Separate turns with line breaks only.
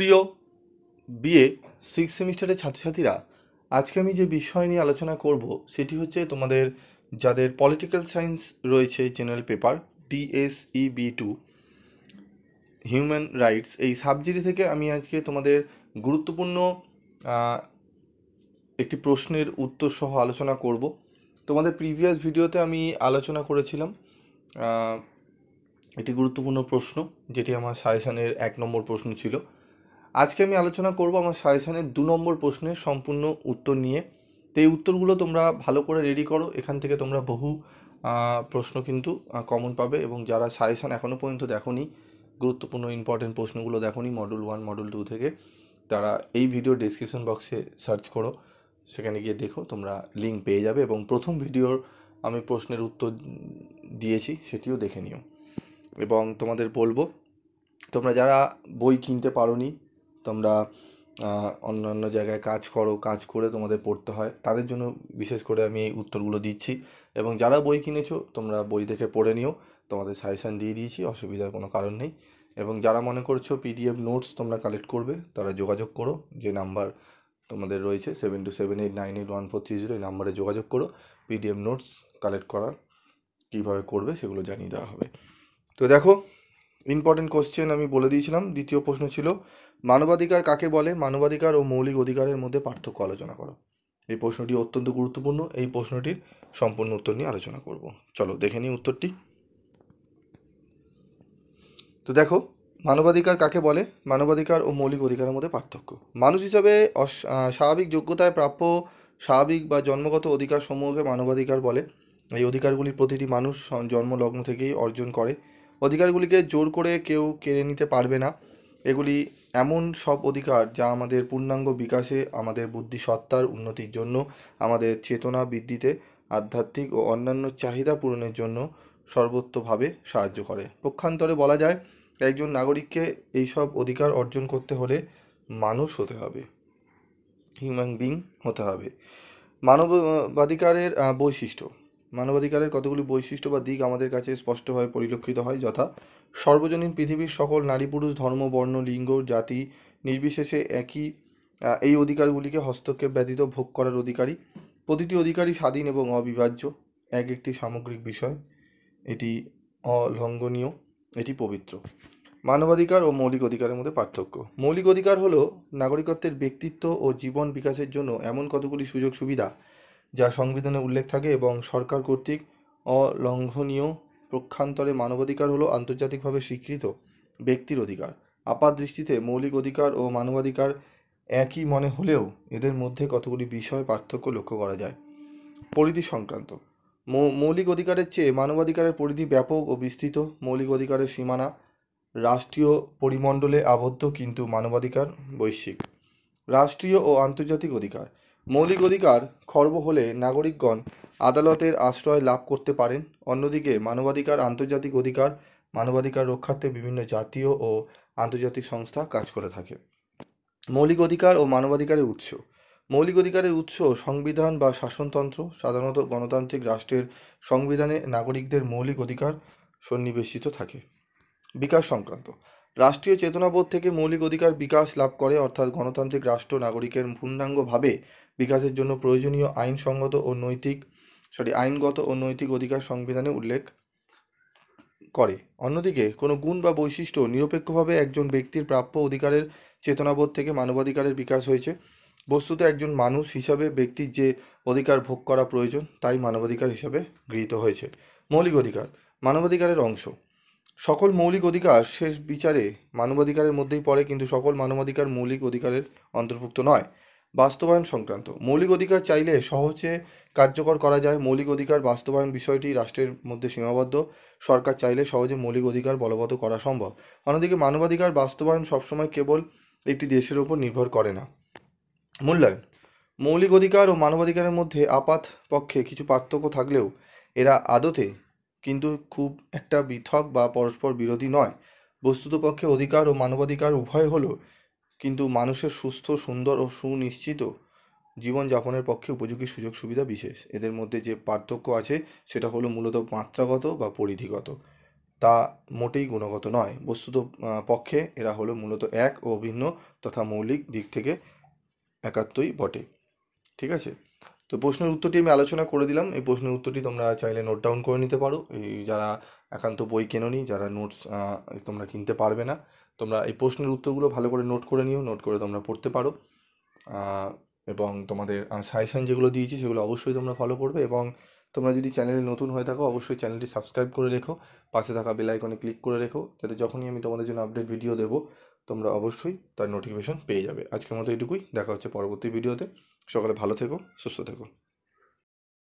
প্রিয় BA six সেমিস্টারের ছাত্রছাত্রীরা আজকে আমি যে বিষয় নিয়ে আলোচনা করব সেটি হচ্ছে তোমাদের যাদের পলিটিক্যাল সায়েন্স রয়েছে general paper DSE B two human rights এই সাবজেক্ট থেকে আমি আজকে তোমাদের গুরুত্বপূর্ণ একটি প্রশ্নের উত্তর সহ আলোচনা করব তোমাদের প্রিভিয়াস ভিডিওতে আমি আলোচনা করেছিলাম এটি গুরুত্বপূর্ণ প্রশ্ন যেটি আমার সাজেশানের এক নম্বর প্রশ্ন ছিল আজকে আমি আলোচনা করব আমার সাজেশনের দু নম্বর প্রশ্নের সম্পূর্ণ উত্তর নিয়ে তো এই উত্তরগুলো তোমরা ভালো করে রেডি করো এখান থেকে তোমরা বহু প্রশ্ন কিন্তু কমন পাবে এবং যারা সাজেশান এখনও পর্যন্ত দেখোনি গুরুত্বপূর্ণ ইম্পর্টেন্ট প্রশ্নগুলো দেখোনি মডুল ওয়ান মডুল টু থেকে তারা এই ভিডিও ডিসক্রিপশন বক্সে সার্চ করো সেখানে গিয়ে দেখো তোমরা লিঙ্ক পেয়ে যাবে এবং প্রথম ভিডিওর আমি প্রশ্নের উত্তর দিয়েছি সেটিও দেখে নিও এবং তোমাদের বলবো তোমরা যারা বই কিনতে পারো তোমরা অন্যান্য জায়গায় কাজ করো কাজ করে তোমাদের পড়তে হয় তাদের জন্য বিশেষ করে আমি এই উত্তরগুলো দিচ্ছি এবং যারা বই কিনেছো তোমরা বই দেখে পড়ে নিও তোমাদের সাজেশান দিয়ে দিয়েছি অসুবিধার কোনো কারণ নেই এবং যারা মনে করছো পিডিএফ নোটস তোমরা কালেক্ট করবে তারা যোগাযোগ করো যে নাম্বার তোমাদের রয়েছে seven two seven eight nine eight one four three zero এই নাম্বারে যোগাযোগ করো পিডিএফ নোটস কালেক্ট করার কীভাবে করবে সেগুলো জানিয়ে দেওয়া হবে তো দেখো ইম্পর্টেন্ট কোশ্চেন আমি বলে দিয়েছিলাম দ্বিতীয় প্রশ্ন ছিল মানবাধিকার কাকে বলে মানবাধিকার ও মৌলিক অধিকারের মধ্যে পার্থক্য আলোচনা করো এই প্রশ্নটি অত্যন্ত গুরুত্বপূর্ণ এই প্রশ্নটির সম্পূর্ণ উত্তর নিয়ে আলোচনা করব চলো দেখে নিই উত্তরটি তো দেখো মানবাধিকার কাকে বলে মানবাধিকার ও মৌলিক অধিকারের মধ্যে পার্থক্য মানুষ হিসাবে স্বাভাবিক যোগ্যতায় প্রাপ্য স্বাভাবিক বা জন্মগত অধিকার সমূহকে মানবাধিকার বলে এই অধিকারগুলি প্রতিটি মানুষ জন্মলগ্ন থেকেই অর্জন করে অধিকারগুলিকে জোর করে কেউ কেড়ে নিতে পারবে না এগুলি এমন সব অধিকার যা আমাদের পূর্ণাঙ্গ বিকাশে আমাদের বুদ্ধিসত্তার উন্নতির জন্য আমাদের চেতনা বৃদ্ধিতে আধ্যাত্মিক ও অন্যান্য চাহিদা পূরণের জন্য সর্বোত্তভাবে সাহায্য করে পক্ষান্তরে বলা যায় একজন নাগরিককে এই সব অধিকার অর্জন করতে হলে মানুষ হতে হবে হিউম্যান বিং হতে হবে মানবাধিকারের বৈশিষ্ট্য মানবাধিকারের কতগুলি বৈশিষ্ট্য বা দিক আমাদের কাছে স্পষ্টভাবে পরিলক্ষিত হয় যথা সর্বজনীন পৃথিবীর সকল নারী পুরুষ ধর্ম বর্ণ লিঙ্গ জাতি নির্বিশেষে একই এই অধিকারগুলিকে হস্তক্ষেপ ব্যতীত ভোগ করার অধিকারী প্রতিটি অধিকারই স্বাধীন এবং অবিভাজ্য এক একটি সামগ্রিক বিষয় এটি অলঙ্ঘনীয় এটি পবিত্র মানবাধিকার ও মৌলিক অধিকারের মধ্যে পার্থক্য মৌলিক অধিকার হলো নাগরিকত্বের ব্যক্তিত্ব ও জীবন বিকাশের জন্য এমন কতগুলি সুযোগ সুবিধা যা সংবিধানে উল্লেখ থাকে এবং সরকার কর্তৃক অলঙ্ঘনীয় প্রক্ষান্তরে মানবাধিকার হলো আন্তর্জাতিকভাবে স্বীকৃত ব্যক্তির অধিকার আপাত দৃষ্টিতে মৌলিক অধিকার ও মানবাধিকার একই মনে হলেও এদের মধ্যে কতগুলি বিষয় পার্থক্য লক্ষ্য করা যায় পরিধি সংক্রান্ত মৌলিক অধিকারের চেয়ে মানবাধিকারের পরিধি ব্যাপক ও বিস্তৃত মৌলিক অধিকারের সীমানা রাষ্ট্রীয় পরিমণ্ডলে আবদ্ধ কিন্তু মানবাধিকার বৈশ্বিক রাষ্ট্রীয় ও আন্তর্জাতিক অধিকার মৌলিক অধিকার খর্ব হলে নাগরিকগণ আদালতের আশ্রয় লাভ করতে পারেন অন্যদিকে মানবাধিকার আন্তর্জাতিক অধিকার মানবাধিকার রক্ষার্থে বিভিন্ন জাতীয় ও আন্তর্জাতিক সংস্থা কাজ করে থাকে মৌলিক অধিকার ও মানবাধিকারের উৎস মৌলিক অধিকারের উৎস সংবিধান বা শাসনতন্ত্র সাধারণত গণতান্ত্রিক রাষ্ট্রের সংবিধানে নাগরিকদের মৌলিক অধিকার সন্নিবেশিত থাকে বিকাশ সংক্রান্ত রাষ্ট্রীয় চেতনাবোধ থেকে মৌলিক অধিকার বিকাশ লাভ করে অর্থাৎ গণতান্ত্রিক রাষ্ট্র নাগরিকের পূর্ণাঙ্গভাবে বিকাশের জন্য প্রয়োজনীয় আইনসঙ্গত ও নৈতিক সরি আইনগত ও নৈতিক অধিকার সংবিধানে উল্লেখ করে অন্যদিকে কোনো গুণ বা বৈশিষ্ট্য নিরপেক্ষভাবে একজন ব্যক্তির প্রাপ্য অধিকারের চেতনাবোধ থেকে মানবাধিকারের বিকাশ হয়েছে বস্তুত একজন মানুষ হিসাবে ব্যক্তির যে অধিকার ভোগ করা প্রয়োজন তাই মানবাধিকার হিসাবে গৃহীত হয়েছে মৌলিক অধিকার মানবাধিকারের অংশ সকল মৌলিক অধিকার শেষ বিচারে মানবাধিকারের মধ্যেই পড়ে কিন্তু সকল মানবাধিকার মৌলিক অধিকারের অন্তর্ভুক্ত নয় বাস্তবায়ন সংক্রান্ত মৌলিক অধিকার চাইলে সহজে কার্যকর করা যায় মৌলিক অধিকার বাস্তবায়ন বিষয়টি রাষ্ট্রের মধ্যে সীমাবদ্ধ সরকার চাইলে সহজে মৌলিক অধিকার বলবৎ করা সম্ভব অন্যদিকে মানবাধিকার বাস্তবায়ন সবসময় কেবল একটি দেশের উপর নির্ভর করে না মূল্যায়ন মৌলিক অধিকার ও মানবাধিকারের মধ্যে আপাত পক্ষে কিছু পার্থক্য থাকলেও এরা আদতে কিন্তু খুব একটা পৃথক বা পরস্পর বিরোধী নয় বস্তুতপক্ষে অধিকার ও মানবাধিকার উভয় হলো কিন্তু মানুষের সুস্থ সুন্দর ও সুনিশ্চিত জীবনযাপনের পক্ষে উপযোগী সুযোগ সুবিধা বিশেষ এদের মধ্যে যে পার্থক্য আছে সেটা হলো মূলত মাত্রাগত বা পরিধিগত তা মোটেই গুণগত নয় বস্তুত পক্ষে এরা হলো মূলত এক ও অভিন্ন তথা মৌলিক দিক থেকে একাত্তই বটে ঠিক আছে তো প্রশ্নের উত্তরটি আমি আলোচনা করে দিলাম এই প্রশ্নের উত্তরটি তোমরা চাইলে নোট ডাউন করে নিতে পারো এই যারা একান্ত বই কেননি যারা নোটস তোমরা কিনতে পারবে না তোমরা এই প্রশ্নের উত্তরগুলো ভালো করে নোট করে নিও নোট করে তোমরা পড়তে পারো এবং তোমাদের সাজেশান যেগুলো দিয়েছি সেগুলো অবশ্যই তোমরা ফলো করবে এবং তোমরা যদি চ্যানেলে নতুন হয়ে থাকো অবশ্যই চ্যানেলটি সাবস্ক্রাইব করে রেখো পাশে থাকা বেল আইকনে ক্লিক করে রেখো যাতে যখনই আমি তোমাদের জন্য আপডেট ভিডিও দেবো তোমরা অবশ্যই তার নোটিফিকেশন পেয়ে যাবে আজকের মতো এটুকুই দেখা হচ্ছে পরবর্তী ভিডিওতে সকালে ভালো থেকো সুস্থ থেকো